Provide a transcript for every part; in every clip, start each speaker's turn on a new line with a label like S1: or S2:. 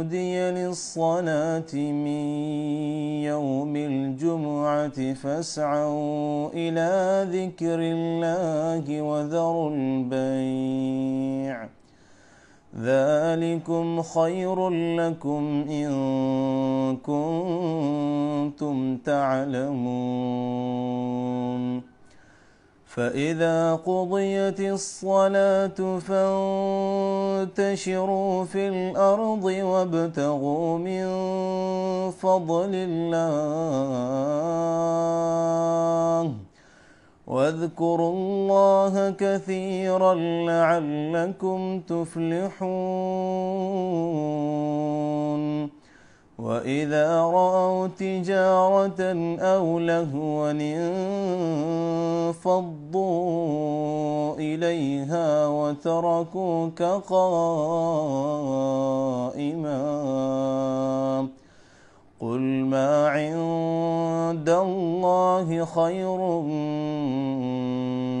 S1: نودي للصلاة من يوم الجمعة فاسعوا إلى ذكر الله وذروا البيع ذلكم خير لكم إن كنتم تعلمون فإذا قضيت الصلاة فانتشروا في الأرض وابتغوا من فضل الله واذكروا الله كثيرا لعلكم تفلحون وإذا رأوا تجارة أو لهوا انفضوا إليها وتركوك قائما قل ما عند الله خير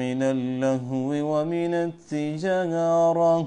S1: من اللهو ومن التجاره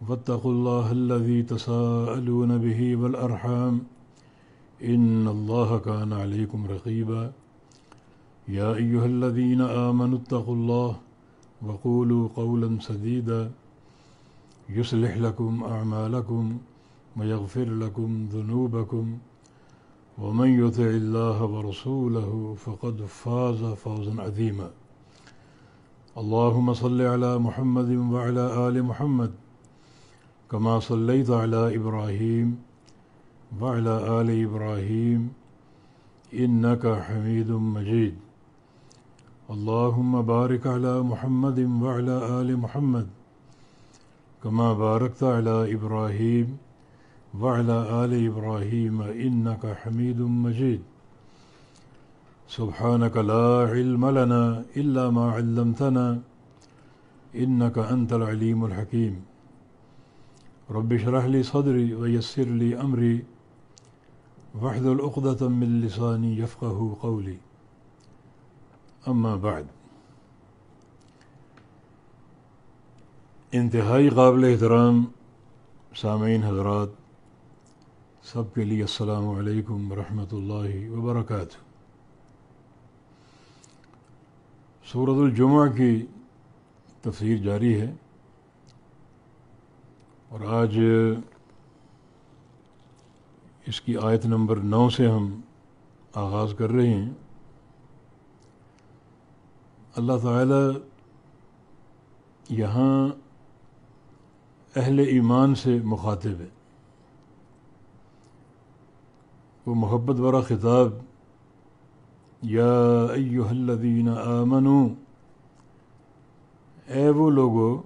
S2: واتقوا الله الذي تساءلون به والأرحام إن الله كان عليكم رقيبا يا أيها الذين آمنوا اتقوا الله وقولوا قولا سديدا يصلح لكم أعمالكم ويغفر لكم ذنوبكم ومن يطع الله ورسوله فقد فاز فوزا عظيما اللهم صل على محمد وعلى آل محمد كما صليت على إبراهيم وعلى آل إبراهيم إنك حميد مجيد اللهم بارك على محمد وعلى آل محمد كما باركت على إبراهيم وعلى آل إبراهيم إنك حميد مجيد سبحانك لا علم لنا إلا ما علمتنا إنك أنت العليم الحكيم رب شرح لی صدری و ویسر علی عمری وحید القدت لسانی یفقہ قولی اما بعد انتہائی قابل احترام سامعین حضرات سب کے لیے السلام علیکم ورحمۃ اللہ وبرکاتہ سورت الجمعہ کی تفسیر جاری ہے اور آج اس کی آیت نمبر نو سے ہم آغاز کر رہے ہیں اللہ تعالی یہاں اہل ایمان سے مخاطب ہے وہ محبت ورا خطاب یا ایوہ الذین آمنو اے وہ لوگوں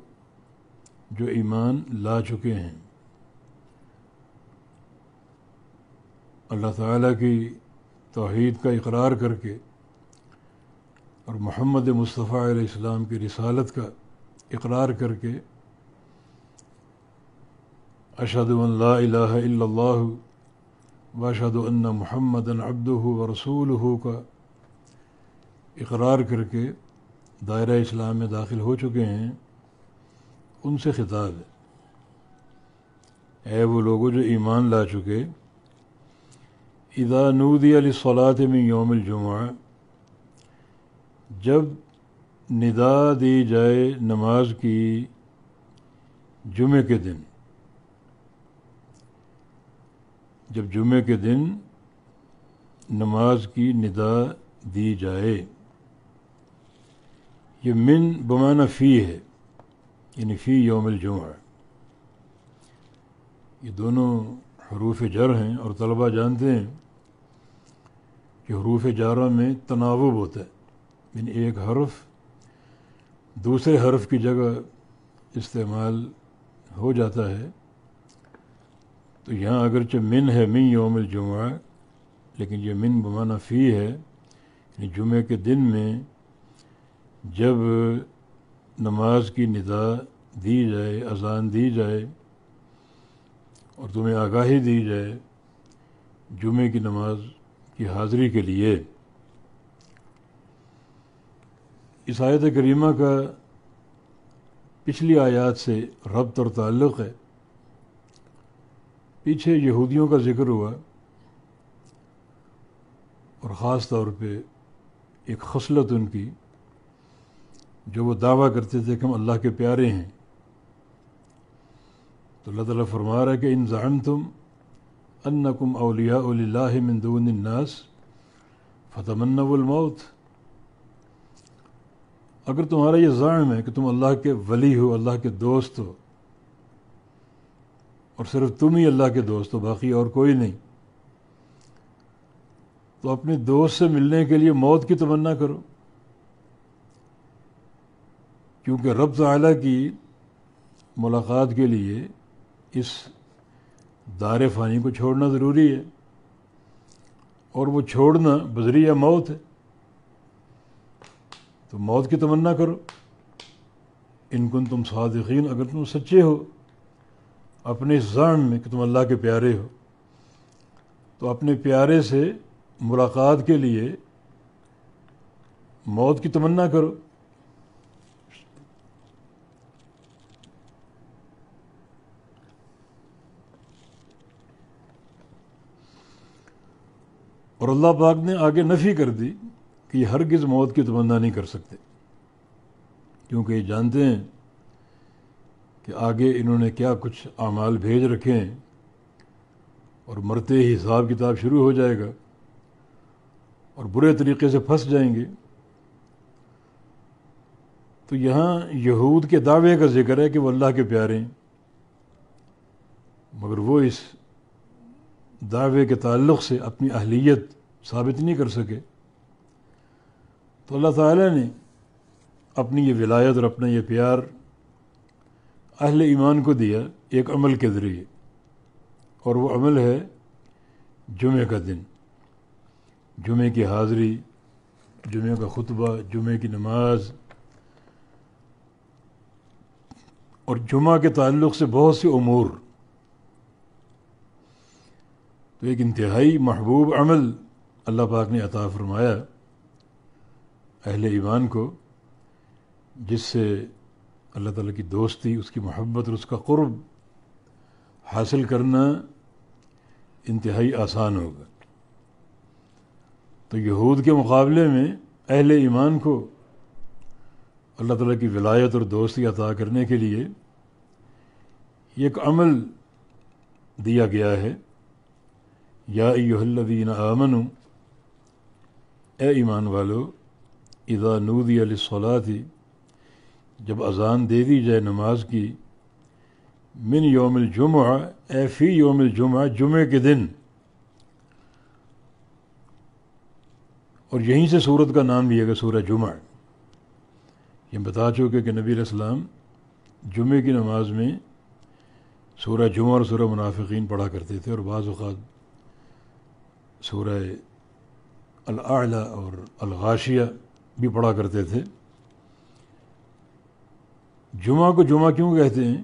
S2: جو ایمان لا چکے ہیں اللہ تعالیٰ کی توحید کا اقرار کر کے اور محمد مصطفیٰ علیہ السلام کی رسالت کا اقرار کر کے اشد لا الہ الا اللہ واشد ان محمد محمدنبد و رسول کا اقرار کر کے دائرہ اسلام میں داخل ہو چکے ہیں ان سے خطاب ہے اے وہ لوگوں جو ایمان لا چکے اذا نودی علی سولہ میں یوم الجمعہ جب ندا دی جائے نماز کی جمعے کے دن جب جمعہ کے دن نماز کی ندا دی جائے یہ من بمانہ فی ہے یعنی فی یوم الجمعہ یہ دونوں حروف جر ہیں اور طلبہ جانتے ہیں کہ حروف جارہ میں تناوب ہوتا ہے یعنی ایک حرف دوسرے حرف کی جگہ استعمال ہو جاتا ہے تو یہاں اگرچہ من ہے من یوم الجمعہ لیکن یہ من بمانا فی ہے یعنی جمعے کے دن میں جب نماز کی ندا دی جائے اذان دی جائے اور تمہیں آگاہی دی جائے جمعے کی نماز کی حاضری کے لیے اس آیت کریمہ کا پچھلی آیات سے ربط اور تعلق ہے پیچھے یہودیوں کا ذکر ہوا اور خاص طور پہ ایک خصلت ان کی جو وہ دعویٰ کرتے تھے کہ ہم اللہ کے پیارے ہیں تو اللہ تعالیٰ فرما رہا ہے کہ ظاہم تم ان کم اولہ الناس فتمن فتح اگر تمہارا یہ ظاہم ہے کہ تم اللہ کے ولی ہو اللہ کے دوست ہو اور صرف تم ہی اللہ کے دوست ہو باقی اور کوئی نہیں تو اپنے دوست سے ملنے کے لیے موت کی تمنا کرو کیونکہ رب تعالیٰ کی ملاقات کے لیے اس دار فانی کو چھوڑنا ضروری ہے اور وہ چھوڑنا بذری یا موت ہے تو موت کی تمنا کرو ان کن تم صادقین اگر تم سچے ہو اپنے زن میں کہ تم اللہ کے پیارے ہو تو اپنے پیارے سے ملاقات کے لیے موت کی تمنا کرو اور اللہ پاک نے آگے نفی کر دی کہ یہ ہرگز موت کی تمنا نہیں کر سکتے کیونکہ یہ جانتے ہیں کہ آگے انہوں نے کیا کچھ اعمال بھیج رکھے ہیں اور مرتے ہی حساب کتاب شروع ہو جائے گا اور برے طریقے سے پھنس جائیں گے تو یہاں یہود کے دعوے کا ذکر ہے کہ وہ اللہ کے پیارے ہیں مگر وہ اس دعوے کے تعلق سے اپنی اہلیت ثابت نہیں کر سکے تو اللہ تعالیٰ نے اپنی یہ ولایت اور اپنا یہ پیار اہل ایمان کو دیا ایک عمل کے ذریعے اور وہ عمل ہے جمعہ کا دن جمعہ کی حاضری جمعہ کا خطبہ جمعہ کی نماز اور جمعہ کے تعلق سے بہت سے امور تو ایک انتہائی محبوب عمل اللہ پاک نے عطا فرمایا اہل ایمان کو جس سے اللہ تعالیٰ کی دوستی اس کی محبت اور اس کا قرب حاصل کرنا انتہائی آسان ہوگا تو یہود کے مقابلے میں اہل ایمان کو اللہ تعالیٰ کی ولایت اور دوستی عطا کرنے کے لیے ایک عمل دیا گیا ہے یا ایوہ الذین آمنوا اے ایمان والو اذا نودی علیہ صولہ جب اذان دے دی جائے نماز کی من یوم الجمعہ اے فی یوم الجمعہ جمعہ کے دن اور یہیں سے سورت کا نام بھی ہے کہ سورہ جمعہ یہ بتا چکے کہ نبی علیہ السلام جمعہ کی نماز میں سورہ جمعہ اور سورہ منافقین پڑھا کرتے تھے اور بعض اوقات سورہ العلہ اور الغاشیہ بھی پڑھا کرتے تھے جمعہ کو جمعہ کیوں کہتے ہیں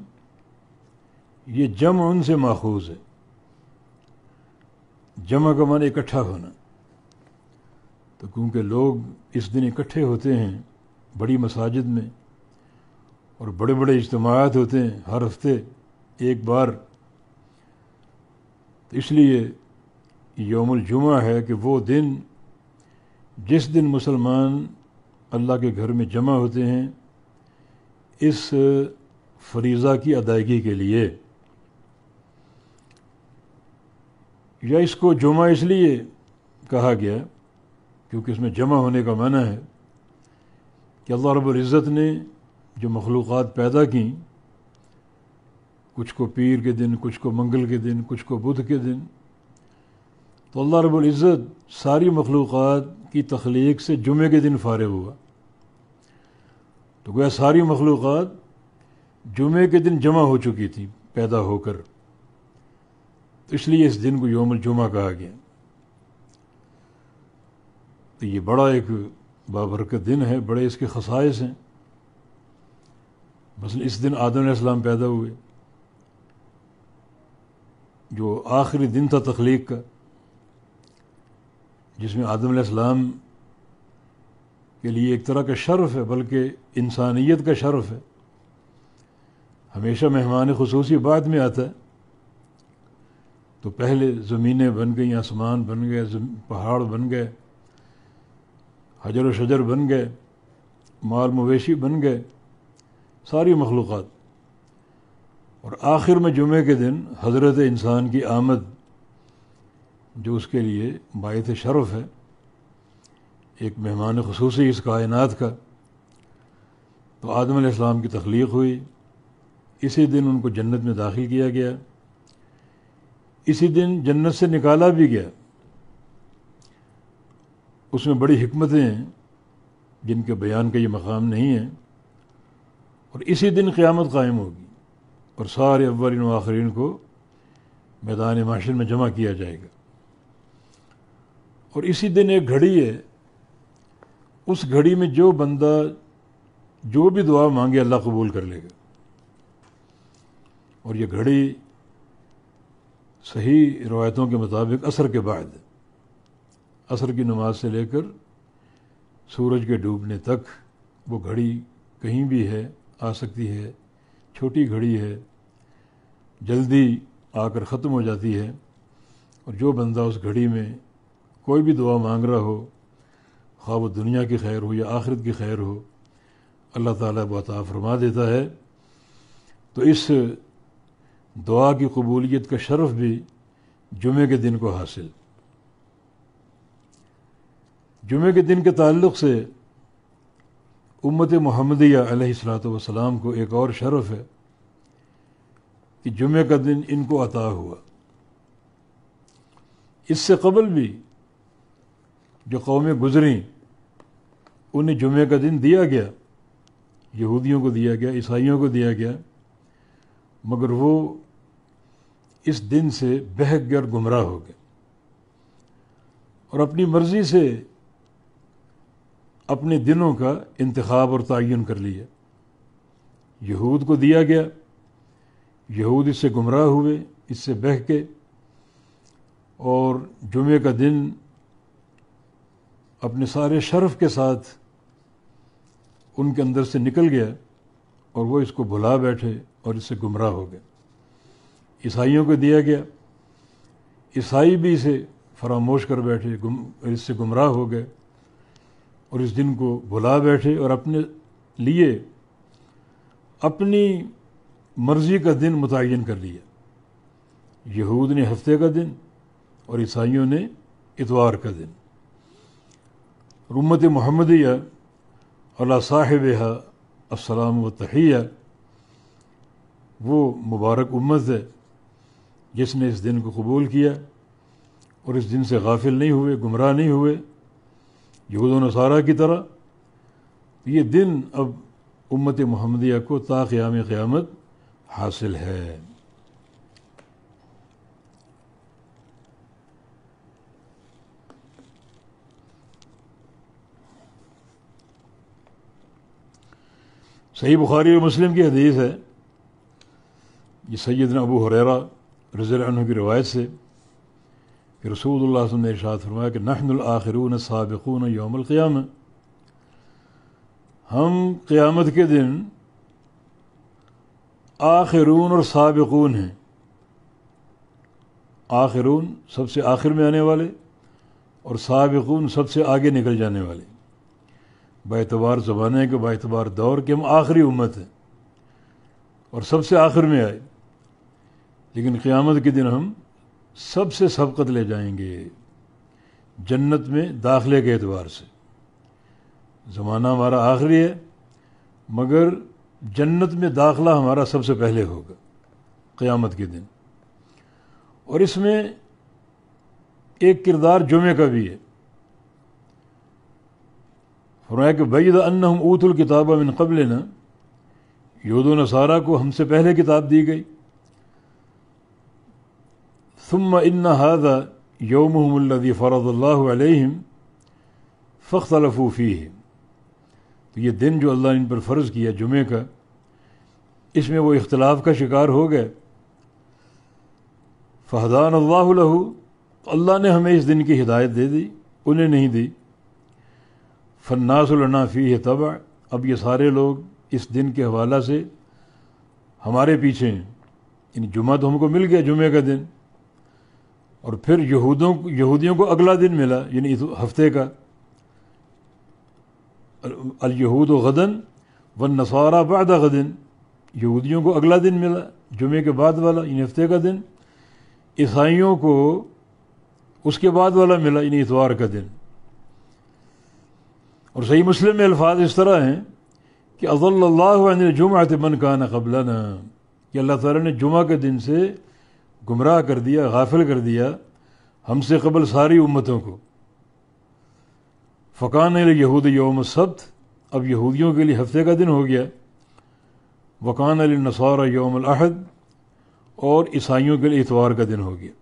S2: یہ جمع ان سے ماخوذ ہے جمع کا معنی اکٹھا ہونا تو کیونکہ لوگ اس دن اکٹھے ہوتے ہیں بڑی مساجد میں اور بڑے بڑے اجتماعات ہوتے ہیں ہر ہفتے ایک بار تو اس لیے یوم الجمعہ ہے کہ وہ دن جس دن مسلمان اللہ کے گھر میں جمع ہوتے ہیں اس فریضہ کی ادائیگی کے لیے یا اس کو جمعہ اس لیے کہا گیا کیونکہ اس میں جمع ہونے کا معنی ہے کہ اللہ رب العزت نے جو مخلوقات پیدا کیں کچھ کو پیر کے دن کچھ کو منگل کے دن کچھ کو بدھ کے دن تو اللہ رب العزت ساری مخلوقات کی تخلیق سے جمعے کے دن فارغ ہوا تو گویا ساری مخلوقات جمعے کے دن جمع ہو چکی تھی پیدا ہو کر تو اس لیے اس دن کو یوم الجمعہ کہا گیا تو یہ بڑا ایک بابرکت دن ہے بڑے اس کے خصائص ہیں مثلا اس دن آدم علیہ السلام پیدا ہوئے جو آخری دن تھا تخلیق کا جس میں آدم علیہ السلام کے لیے ایک طرح کا شرف ہے بلکہ انسانیت کا شرف ہے ہمیشہ مہمان خصوصی بعد میں آتا ہے تو پہلے زمینیں بن گئیں آسمان بن گئے پہاڑ بن گئے حجر و شجر بن گئے مال مویشی بن گئے ساری مخلوقات اور آخر میں جمعے کے دن حضرت انسان کی آمد جو اس کے لیے باعث شرف ہے ایک مہمان خصوصی اس کائنات کا تو آدم علیہ السلام کی تخلیق ہوئی اسی دن ان کو جنت میں داخل کیا گیا اسی دن جنت سے نکالا بھی گیا اس میں بڑی حکمتیں ہیں جن کے بیان کا یہ مقام نہیں ہے اور اسی دن قیامت قائم ہوگی اور سارے اولین و آخرین کو میدان معاشر میں جمع کیا جائے گا اور اسی دن ایک گھڑی ہے اس گھڑی میں جو بندہ جو بھی دعا مانگے اللہ قبول کر لے گا اور یہ گھڑی صحیح روایتوں کے مطابق عصر کے بعد اثر عصر کی نماز سے لے کر سورج کے ڈوبنے تک وہ گھڑی کہیں بھی ہے آ سکتی ہے چھوٹی گھڑی ہے جلدی آ کر ختم ہو جاتی ہے اور جو بندہ اس گھڑی میں کوئی بھی دعا مانگ رہا ہو خواب و دنیا کی خیر ہو یا آخرت کی خیر ہو اللہ تعالیٰ بہت فرما دیتا ہے تو اس دعا کی قبولیت کا شرف بھی جمعے کے دن کو حاصل جمعہ کے دن کے تعلق سے امت محمدیہ علیہ السلاۃ والسلام کو ایک اور شرف ہے کہ جمعہ کا دن ان کو عطا ہوا اس سے قبل بھی جو قومیں گزریں انہیں جمعہ کا دن دیا گیا یہودیوں کو دیا گیا عیسائیوں کو دیا گیا مگر وہ اس دن سے بہک گیا اور گمراہ ہو گئے اور اپنی مرضی سے اپنے دنوں کا انتخاب اور تعین کر لیا یہود کو دیا گیا یہود اس سے گمراہ ہوئے اس سے بہہ کے اور جمعے کا دن اپنے سارے شرف کے ساتھ ان کے اندر سے نکل گیا اور وہ اس کو بھلا بیٹھے اور اس سے گمراہ ہو گئے عیسائیوں کو دیا گیا عیسائی بھی اسے فراموش کر بیٹھے اس سے گمراہ ہو گئے اور اس دن کو بھلا بیٹھے اور اپنے لیے اپنی مرضی کا دن متعین کر لیا یہود نے ہفتے کا دن اور عیسائیوں نے اتوار کا دن امت اللہ صاحبہ السلام و تحیہ وہ مبارک امت ہے جس نے اس دن کو قبول کیا اور اس دن سے غافل نہیں ہوئے گمراہ نہیں ہوئے یہود و نصارہ کی طرح یہ دن اب امت محمدیہ کو تا قیام قیامت حاصل ہے صحیح بخاری اور مسلم کی حدیث ہے یہ سیدنا ابو حریرہ رضی اللہ عنہ کی روایت سے کہ رسول اللہ وسلم نے ارشاد فرمایا کہ نحن الآخرون سابقون یوم القیام ہم قیامت کے دن آخرون اور سابقون ہیں آخرون سب سے آخر میں آنے والے اور سابقون سب سے آگے نکل جانے والے باعتبار زمانے کے باعتبار دور کے ہم آخری امت ہیں اور سب سے آخر میں آئے لیکن قیامت کے دن ہم سب سے سبقت لے جائیں گے جنت میں داخلے کے اعتبار سے زمانہ ہمارا آخری ہے مگر جنت میں داخلہ ہمارا سب سے پہلے ہوگا قیامت کے دن اور اس میں ایک کردار جمعے کا بھی ہے فرمایا کہ بید انہم اوت الکتاب امن قبل نا و نصارہ کو ہم سے پہلے کتاب دی گئی ثم ان هذا یوم الذي فرض اللہ علیہم فاختلفوا الفوفی تو یہ دن جو اللہ نے ان پر فرض کیا جمعہ کا اس میں وہ اختلاف کا شکار ہو گئے فہدان اللہ لہو اللہ نے ہمیں اس دن کی ہدایت دے دی انہیں نہیں دی فناس النا فی ہے طبع اب یہ سارے لوگ اس دن کے حوالہ سے ہمارے پیچھے ہیں یعنی جمعہ تو ہم کو مل گیا جمعہ کا دن اور پھر یہودوں یہودیوں کو اگلا دن ملا یعنی اس ہفتے کا الہود و غدن و نصارہ بعد غدن یہودیوں کو اگلا دن ملا جمعے کے بعد والا یعنی ہفتے کا دن عیسائیوں کو اس کے بعد والا ملا یعنی اتوار کا دن اور صحیح مسلم میں الفاظ اس طرح ہیں کہ اضل عن جمعہ من کان قبلنا کہ اللہ تعالیٰ نے جمعہ کے دن سے گمراہ کر دیا غافل کر دیا ہم سے قبل ساری امتوں کو فقان یہود یوم سبت اب یہودیوں کے لیے ہفتے کا دن ہو گیا وقان علی نصور یوم الاحد اور عیسائیوں کے لیے اتوار کا دن ہو گیا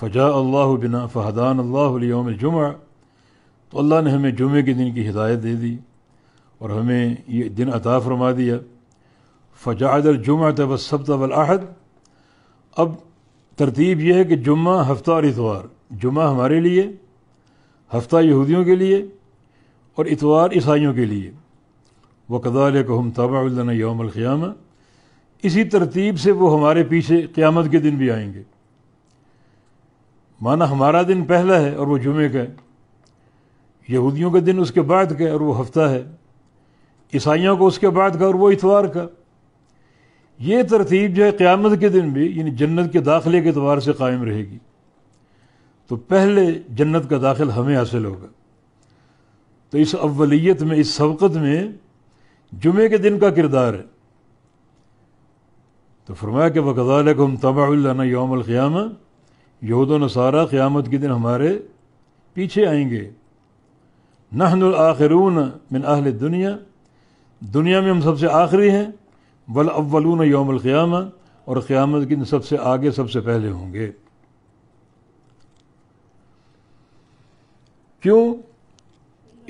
S2: فجا اللہ بنا فہدان اللہ یوم جمعہ تو اللہ نے ہمیں جمعے کے دن کی ہدایت دے دی اور ہمیں یہ دن عطا فرما دیا فجا در جمعہ تو بس اب ترتیب یہ ہے کہ جمعہ ہفتہ اور اتوار جمعہ ہمارے لیے ہفتہ یہودیوں کے لیے اور اتوار عیسائیوں کے لیے وہ قدعل کو ہم اللہ یوم القیامہ اسی ترتیب سے وہ ہمارے پیچھے قیامت کے دن بھی آئیں گے مانا ہمارا دن پہلا ہے اور وہ جمعے کا ہے یہودیوں کا دن اس کے بعد کا اور وہ ہفتہ ہے عیسائیوں کو اس کے بعد کا اور وہ اتوار کا یہ ترتیب جو ہے قیامت کے دن بھی یعنی جنت کے داخلے کے اعتبار سے قائم رہے گی تو پہلے جنت کا داخل ہمیں حاصل ہوگا تو اس اولیت میں اس سبقت میں جمعے کے دن کا کردار ہے تو فرمایا کہ علیکم ہم اللہ یوم القیامہ یہود و نصارہ قیامت کے دن ہمارے پیچھے آئیں گے نہن الآخرون من اہل دنیا دنیا میں ہم سب سے آخری ہیں ولاون یوم القیامہ اور قیامت کی سب سے آگے سب سے پہلے ہوں گے کیوں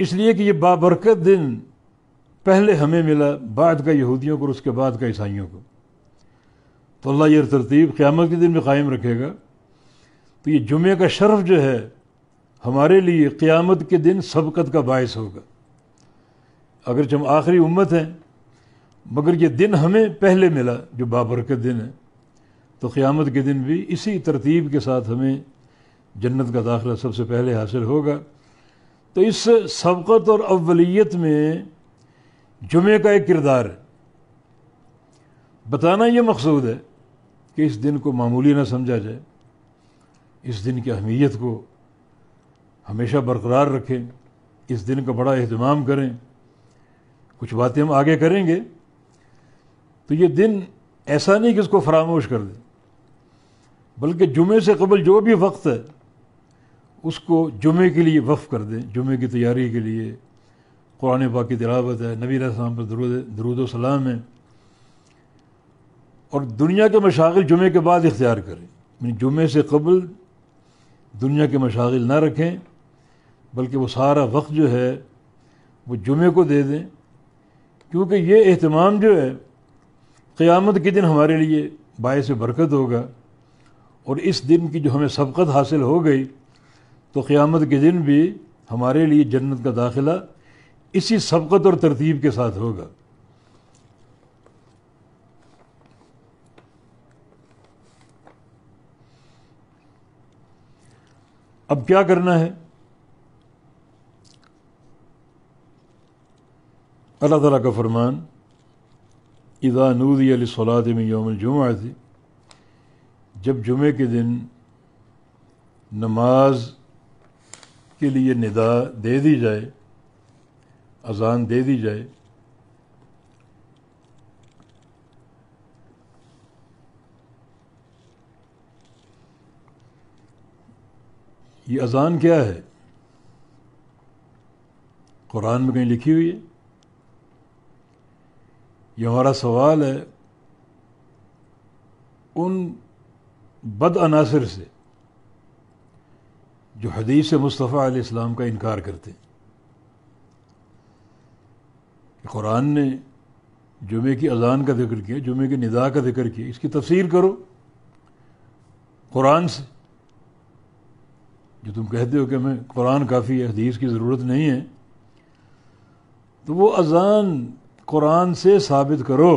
S2: اس لیے کہ یہ بابرکت دن پہلے ہمیں ملا بعد کا یہودیوں کو اس کے بعد کا عیسائیوں کو تو اللہ یہ ترتیب قیامت کے دن میں قائم رکھے گا تو یہ جمعہ کا شرف جو ہے ہمارے لیے قیامت کے دن سبقت کا باعث ہوگا اگرچہ ہم آخری امت ہیں مگر یہ دن ہمیں پہلے ملا جو بابرکت دن ہے تو قیامت کے دن بھی اسی ترتیب کے ساتھ ہمیں جنت کا داخلہ سب سے پہلے حاصل ہوگا تو اس سبقت اور اولیت میں جمعے کا ایک کردار ہے بتانا یہ مقصود ہے کہ اس دن کو معمولی نہ سمجھا جائے اس دن کی اہمیت کو ہمیشہ برقرار رکھیں اس دن کا بڑا اہتمام کریں کچھ باتیں ہم آگے کریں گے تو یہ دن ایسا نہیں کہ اس کو فراموش کر دیں بلکہ جمعے سے قبل جو بھی وقت ہے اس کو جمعے کے لیے وقف کر دیں جمعے کی تیاری کے لیے قرآن کی دلاوت ہے نبی السلام پر درود و سلام ہے اور دنیا کے مشاغل جمعے کے بعد اختیار کریں یعنی جمعے سے قبل دنیا کے مشاغل نہ رکھیں بلکہ وہ سارا وقت جو ہے وہ جمعے کو دے دیں کیونکہ یہ اہتمام جو ہے قیامت کے دن ہمارے لیے باعث برکت ہوگا اور اس دن کی جو ہمیں سبقت حاصل ہو گئی تو قیامت کے دن بھی ہمارے لیے جنت کا داخلہ اسی سبقت اور ترتیب کے ساتھ ہوگا اب کیا کرنا ہے اللہ تعالیٰ کا فرمان ادا نودی علی صلاح میں یوم الجمعہ تھی جب جمعہ کے دن نماز کے لیے ندا دے دی جائے اذان دے دی جائے یہ اذان کیا ہے قرآن میں کہیں لکھی ہوئی ہے یہ ہمارا سوال ہے ان بد عناصر سے جو حدیث مصطفیٰ علیہ السلام کا انکار کرتے ہیں قرآن نے جمعے کی اذان کا ذکر کیا جمعے کی ندا کا ذکر کیا اس کی تفسیر کرو قرآن سے جو تم کہتے ہو کہ ہمیں قرآن کافی ہے حدیث کی ضرورت نہیں ہے تو وہ اذان قرآن سے ثابت کرو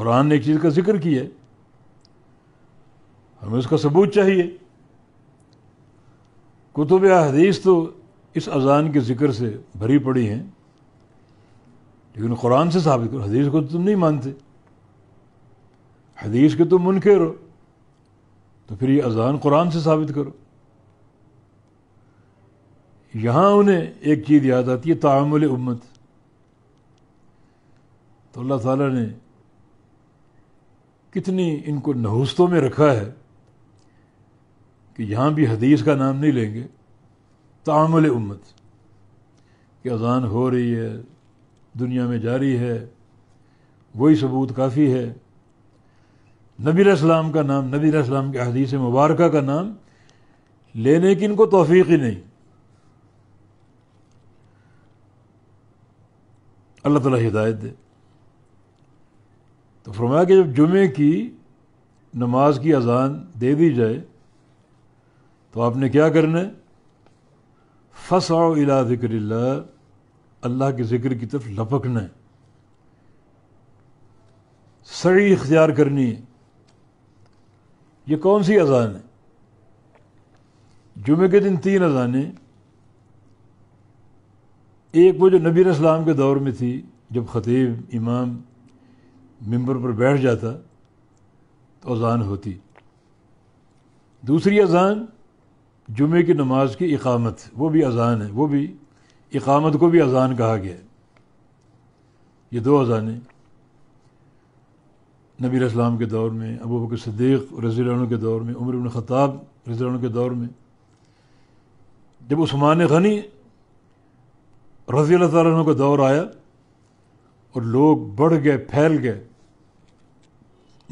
S2: قرآن نے ایک چیز کا ذکر کیا ہے ہمیں اس کا ثبوت چاہیے کتب حدیث تو اس اذان کے ذکر سے بھری پڑی ہیں لیکن قرآن سے ثابت کرو حدیث کو تو تم نہیں مانتے حدیث کے تم منکر ہو تو پھر یہ اذان قرآن سے ثابت کرو یہاں انہیں ایک چیز یاد آتی ہے تعامل امت تو اللہ تعالیٰ نے کتنی ان کو نہوستوں میں رکھا ہے کہ یہاں بھی حدیث کا نام نہیں لیں گے تعامل امت کہ اذان ہو رہی ہے دنیا میں جاری ہے وہی ثبوت کافی ہے نبی علیہ السلام کا نام نبی علیہ السلام کے حدیث مبارکہ کا نام لینے کی ان کو توفیق ہی نہیں اللہ تعالیٰ ہدایت دے تو فرمایا کہ جب جمعے کی نماز کی اذان دے دی جائے تو آپ نے کیا کرنا ہے آؤ اللہ ذکر اللہ اللہ کے ذکر کی طرف لپکنا ہے سڑی اختیار کرنی ہے یہ کون سی اذان ہے جمعے کے دن تین اذانیں ایک وہ جو نبی اسلام کے دور میں تھی جب خطیب امام ممبر پر بیٹھ جاتا تو اذان ہوتی دوسری اذان جمعہ کی نماز کی اقامت وہ بھی اذان ہے وہ بھی اقامت کو بھی اذان کہا گیا ہے یہ دو اذانیں نبی الاسلام کے دور میں ابو بکر صدیق رضی اللہ عنہ کے دور میں عمر بن خطاب رضی اللہ عنہ کے دور میں جب عثمان غنی رضی اللہ تعالیٰ عنہ کا دور آیا اور لوگ بڑھ گئے پھیل گئے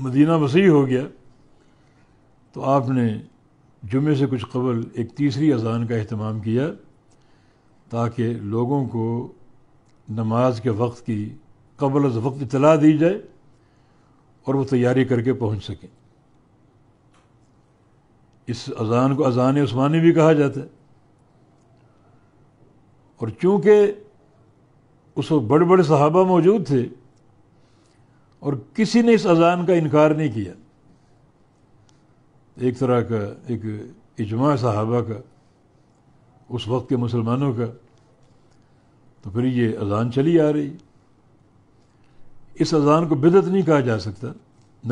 S2: مدینہ وسیع ہو گیا تو آپ نے جمعے سے کچھ قبل ایک تیسری اذان کا اہتمام کیا تاکہ لوگوں کو نماز کے وقت کی قبل از وقت اطلاع دی جائے اور وہ تیاری کر کے پہنچ سکیں اس اذان کو اذان عثمانی بھی کہا جاتا ہے اور چونکہ اس وقت بڑے بڑے صحابہ موجود تھے اور کسی نے اس اذان کا انکار نہیں کیا ایک طرح کا ایک اجماع صحابہ کا اس وقت کے مسلمانوں کا تو پھر یہ اذان چلی آ رہی اس اذان کو بدت نہیں کہا جا سکتا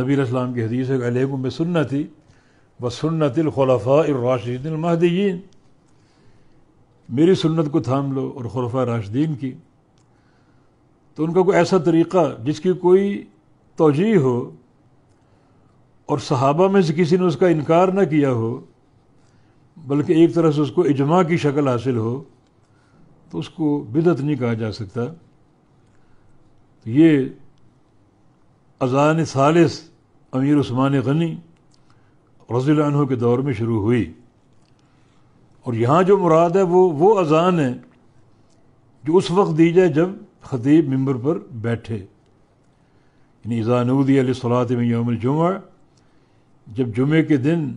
S2: نبی السلام کی حدیث علیہ میں سننا تھی بس سنت الخلفاء الراشدین المحدین میری سنت کو تھام لو اور خلفہ راشدین کی تو ان کا کوئی ایسا طریقہ جس کی کوئی توجہ ہو اور صحابہ میں سے کسی نے اس کا انکار نہ کیا ہو بلکہ ایک طرح سے اس کو اجماع کی شکل حاصل ہو تو اس کو بدعت نہیں کہا جا سکتا تو یہ اذان ثالث امیر عثمان غنی رضی اللہ عنہ کے دور میں شروع ہوئی اور یہاں جو مراد ہے وہ وہ اذان ہے جو اس وقت دی جائے جب خطیب ممبر پر بیٹھے یعنی اذانودی علیہ صلاح میں یوم الجمعہ جب جمعے کے دن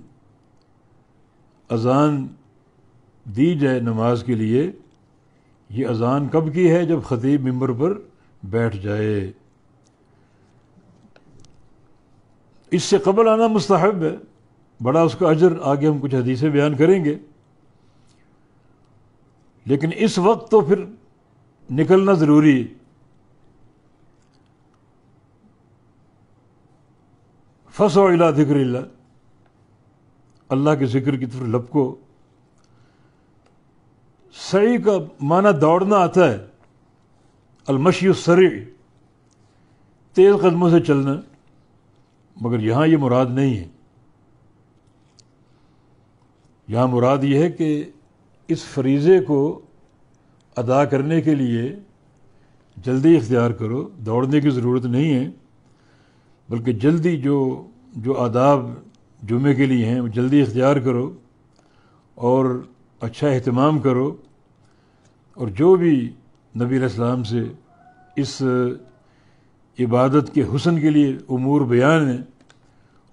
S2: اذان دی جائے نماز کے لیے یہ اذان کب کی ہے جب خطیب ممبر پر بیٹھ جائے اس سے قبل آنا مستحب ہے بڑا اس کا اجر آگے ہم کچھ حدیثیں بیان کریں گے لیکن اس وقت تو پھر نکلنا ضروری فسو الا ذکر اللہ اللہ کے ذکر کی طرف لپکو سعی کا معنی دوڑنا آتا ہے المشی السریع تیز قدموں سے چلنا مگر یہاں یہ مراد نہیں ہے یہاں مراد یہ ہے کہ اس فریضے کو ادا کرنے کے لیے جلدی اختیار کرو دوڑنے کی ضرورت نہیں ہے بلکہ جلدی جو جو آداب جمعے کے لیے ہیں وہ جلدی اختیار کرو اور اچھا اہتمام کرو اور جو بھی نبی علیہ السلام سے اس عبادت کے حسن کے لیے امور بیان ہیں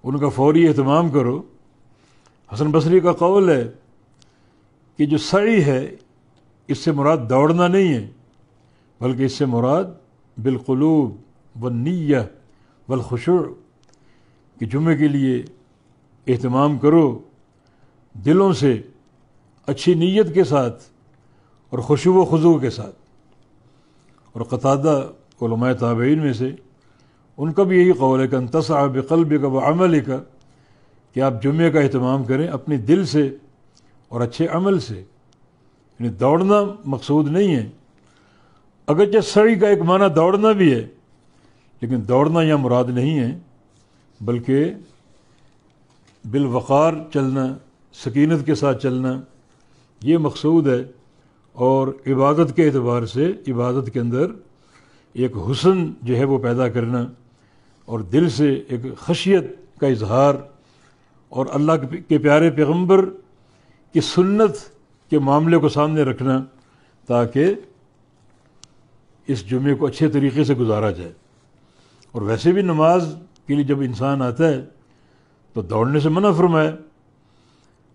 S2: ان کا فوری اہتمام کرو حسن بصری کا قول ہے کہ جو سعی ہے اس سے مراد دوڑنا نہیں ہے بلکہ اس سے مراد بالقلوب و نیہ و کہ جمعے کے لیے اہتمام کرو دلوں سے اچھی نیت کے ساتھ اور خوشو و خضو کے ساتھ اور قطادہ علماء تابعین میں سے ان کا بھی یہی قول کہ انتصاب قلب کا و عمل کا کہ آپ جمعے کا اہتمام کریں اپنے دل سے اور اچھے عمل سے یعنی دوڑنا مقصود نہیں ہے اگرچہ سڑی کا ایک معنی دوڑنا بھی ہے لیکن دوڑنا یا مراد نہیں ہے بلکہ بالوقار چلنا سکینت کے ساتھ چلنا یہ مقصود ہے اور عبادت کے اعتبار سے عبادت کے اندر ایک حسن جو ہے وہ پیدا کرنا اور دل سے ایک خشیت کا اظہار اور اللہ کے پیارے پیغمبر کہ سنت کے معاملے کو سامنے رکھنا تاکہ اس جمعے کو اچھے طریقے سے گزارا جائے اور ویسے بھی نماز کے لیے جب انسان آتا ہے تو دوڑنے سے منع فرمائے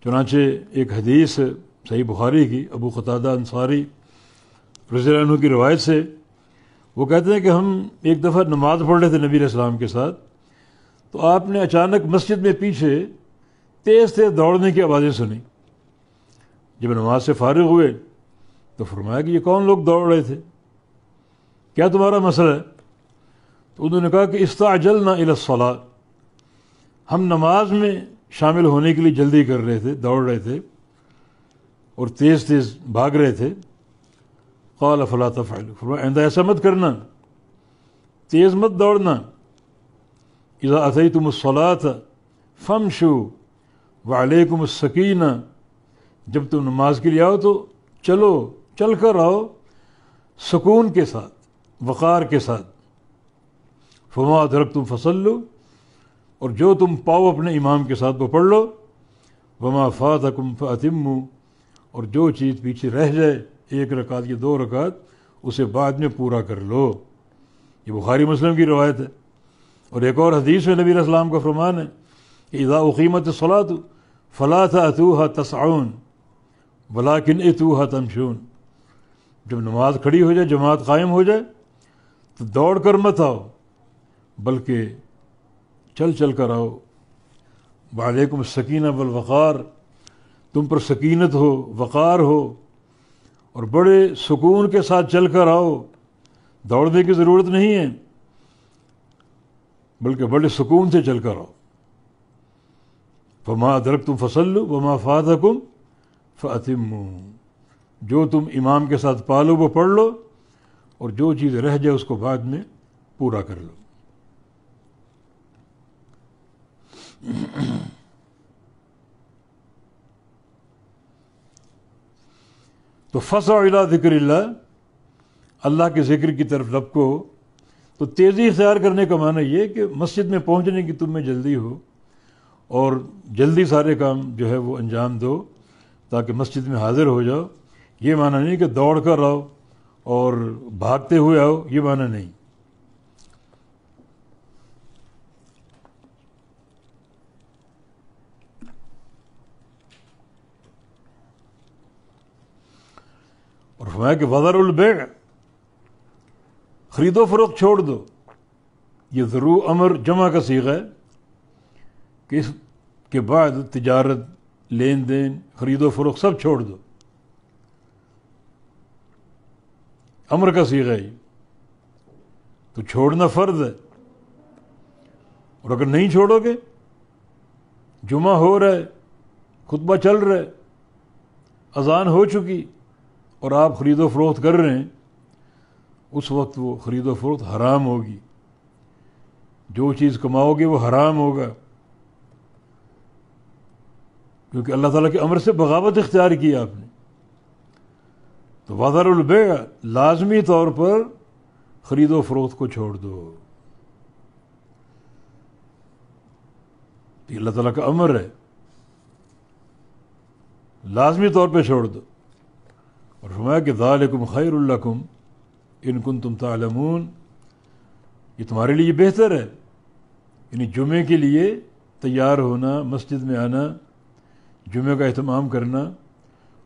S2: چنانچہ ایک حدیث صحیح بخاری کی ابو قطادہ انصاری رضی اللہ عنہ کی روایت سے وہ کہتے ہیں کہ ہم ایک دفعہ نماز پڑھ رہے تھے نبی علیہ السلام کے ساتھ تو آپ نے اچانک مسجد میں پیچھے تیز تیز دوڑنے کی آوازیں سنیں جب نماز سے فارغ ہوئے تو فرمایا کہ یہ کون لوگ دوڑ رہے تھے کیا تمہارا مسئلہ ہے تو انہوں نے کہا کہ استعجل نہ الاسلا ہم نماز میں شامل ہونے کے لیے جلدی کر رہے تھے دوڑ رہے تھے اور تیز تیز بھاگ رہے تھے قال فلا تفعل فرما آئندہ ایسا مت کرنا تیز مت دوڑنا اذا تم الصلاۃ فمشو وعلیکم السکینہ جب تم نماز کے لیے آؤ تو چلو چل کر آؤ سکون کے ساتھ وقار کے ساتھ فما درک تم فصل لو اور جو تم پاؤ اپنے امام کے ساتھ وہ پڑھ لو وما فات حکم فاطم اور جو چیز پیچھے رہ جائے ایک رکعت یا دو رکعت اسے بعد میں پورا کر لو یہ بخاری مسلم کی روایت ہے اور ایک اور حدیث میں نبی السلام کا فرمان ہے کہ ادا و قیمت صلاح تو فلاں تھاتوحا تسعون بلاکن حتم شون جب نماز کھڑی ہو جائے جماعت قائم ہو جائے تو دوڑ کر مت آؤ بلکہ چل چل کر آؤ وعلیکم سکینہ بالوقار تم پر سکینت ہو وقار ہو اور بڑے سکون کے ساتھ چل کر آؤ دوڑنے کی ضرورت نہیں ہے بلکہ بڑے سکون سے چل کر آؤ فما درخت تم فصل وما فاتح فاطم جو تم امام کے ساتھ پالو وہ پڑھ لو اور جو چیز رہ جائے اس کو بعد میں پورا کر لو تو فص و الا ذکر اللہ اللہ کے ذکر کی طرف لب کو تو تیزی اختیار کرنے کا معنی یہ کہ مسجد میں پہنچنے کی تم میں جلدی ہو اور جلدی سارے کام جو ہے وہ انجام دو تاکہ مسجد میں حاضر ہو جاؤ یہ معنی نہیں کہ دوڑ کر آؤ اور بھاگتے ہوئے آؤ یہ معنی نہیں اور فرمایا کہ وزر البیع خرید و فروخت چھوڑ دو یہ ضرور امر جمع کا سیغ ہے کہ اس کے بعد تجارت لین دین خرید و فروخت سب چھوڑ دو امر کا سی ہی تو چھوڑنا فرض ہے اور اگر نہیں چھوڑو گے جمعہ ہو رہا ہے خطبہ چل رہا ہے اذان ہو چکی اور آپ خرید و فروخت کر رہے ہیں اس وقت وہ خرید و فروخت حرام ہوگی جو چیز کماؤ گے وہ حرام ہوگا کیونکہ اللہ تعالیٰ کے عمر سے بغاوت اختیار کی آپ نے تو وزار البے لازمی طور پر خرید و فروخت کو چھوڑ دو یہ اللہ تعالیٰ کا عمر ہے لازمی طور پہ چھوڑ دو اور کہ ذالکم خیر اللہ کم ان کن تم تعلمون یہ تمہارے لیے بہتر ہے یعنی جمعے کے لیے تیار ہونا مسجد میں آنا جمعے کا اہتمام کرنا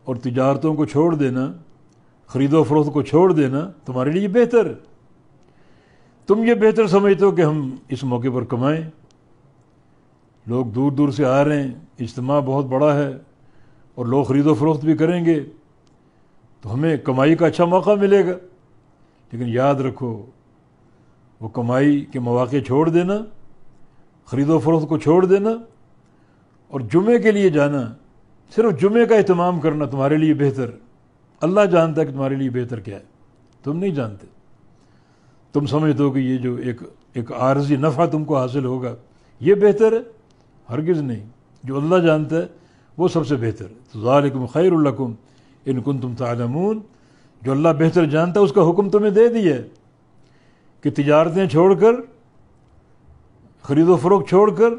S2: اور تجارتوں کو چھوڑ دینا خرید و فروخت کو چھوڑ دینا تمہارے لیے بہتر تم یہ بہتر سمجھتے ہو کہ ہم اس موقع پر کمائیں لوگ دور دور سے آ رہے ہیں اجتماع بہت بڑا ہے اور لوگ خرید و فروخت بھی کریں گے تو ہمیں کمائی کا اچھا موقع ملے گا لیکن یاد رکھو وہ کمائی کے مواقع چھوڑ دینا خرید و فروخت کو چھوڑ دینا اور جمعے کے لیے جانا صرف جمعے کا اہتمام کرنا تمہارے لیے بہتر اللہ جانتا ہے کہ تمہارے لیے بہتر کیا ہے تم نہیں جانتے تم سمجھ دو کہ یہ جو ایک ایک عارضی نفع تم کو حاصل ہوگا یہ بہتر ہے ہرگز نہیں جو اللہ جانتا ہے وہ سب سے بہتر ہے ظالکم خیر القم کن تم تعلمون جو اللہ بہتر جانتا ہے اس کا حکم تمہیں دے دیا کہ تجارتیں چھوڑ کر خرید و فروغ چھوڑ کر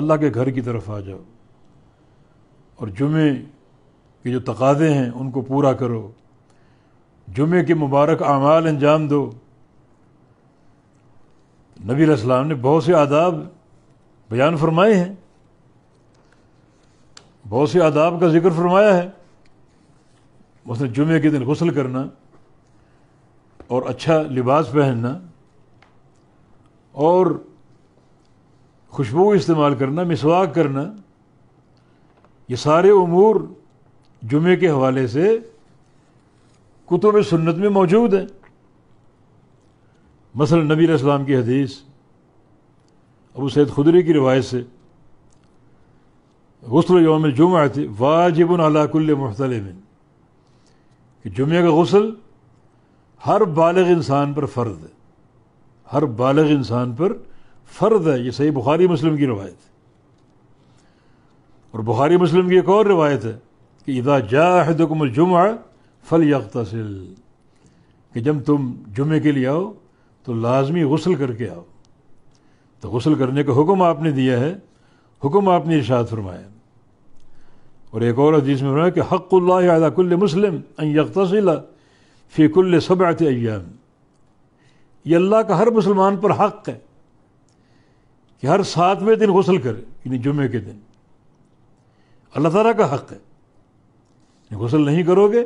S2: اللہ کے گھر کی طرف آ جاؤ اور جمعے کے جو تقاضے ہیں ان کو پورا کرو جمعے کے مبارک اعمال انجام دو نبی علیہ السلام نے بہت سے آداب بیان فرمائے ہیں بہت سے آداب کا ذکر فرمایا ہے اس نے جمعے کے دن غسل کرنا اور اچھا لباس پہننا اور خوشبو استعمال کرنا مسواک کرنا یہ سارے امور جمعے کے حوالے سے کتب سنت میں موجود ہیں مثلا نبی علیہ السلام کی حدیث ابو سید خدری کی روایت سے غسل یوم جوان جمع آئے تھے واجب الاک المحطمن کہ جمعہ کا غسل ہر بالغ انسان پر فرض ہے ہر بالغ انسان پر فرد ہے یہ صحیح بخاری مسلم کی روایت ہے اور بخاری مسلم کی ایک اور روایت ہے کہ ادا جا الجمعہ فل یغل کہ جب تم جمعے کے لیے آؤ تو لازمی غسل کر کے آؤ تو غسل کرنے کا حکم آپ نے دیا ہے حکم آپ نے ارشاد فرمایا اور ایک اور حدیث میں کہ حق اللہ علی کل مسلم ان یکتصل فی کل سب ایام یہ اللہ کا ہر مسلمان پر حق ہے کہ ہر ساتویں دن غسل کرے یعنی جمعے کے دن اللہ تعالیٰ کا حق ہے یعنی غسل نہیں کرو گے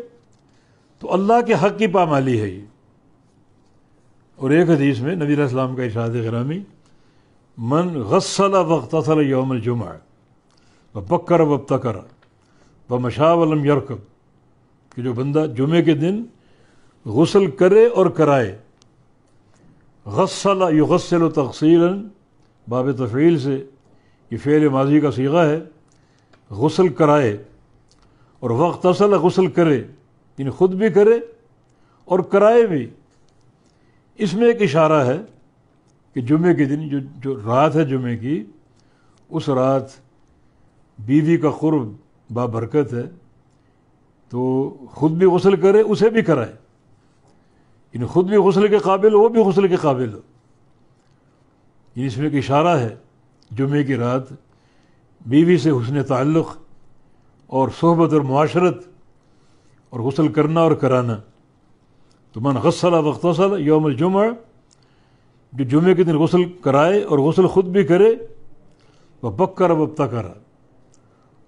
S2: تو اللہ کے حق کی پامالی ہے یہ اور ایک حدیث میں نبی علیہ السلام کا اشاد غرامی من غسل وقت یوم و بکر وب و بمشا ولم یرکب کہ جو بندہ جمعے کے دن غسل کرے اور کرائے غسل و تقسیلاً باب تفیل سے یہ فعل ماضی کا سیغہ ہے غسل کرائے اور وقت اصل غسل کرے یعنی خود بھی کرے اور کرائے بھی اس میں ایک اشارہ ہے کہ جمعے کے دن جو جو رات ہے جمعے کی اس رات بیوی کا قرب بابرکت ہے تو خود بھی غسل کرے اسے بھی کرائے یعنی خود بھی غسل کے قابل وہ بھی غسل کے قابل ہو یعنی اس میں ایک اشارہ ہے جمعہ کی رات بیوی سے حسن تعلق اور صحبت اور معاشرت اور غسل کرنا اور کرانا تو من غسلہ وقت وصل یوم الجمعہ جو جمعے کے دن غسل کرائے اور غسل خود بھی کرے وہ پکا اب تک کرا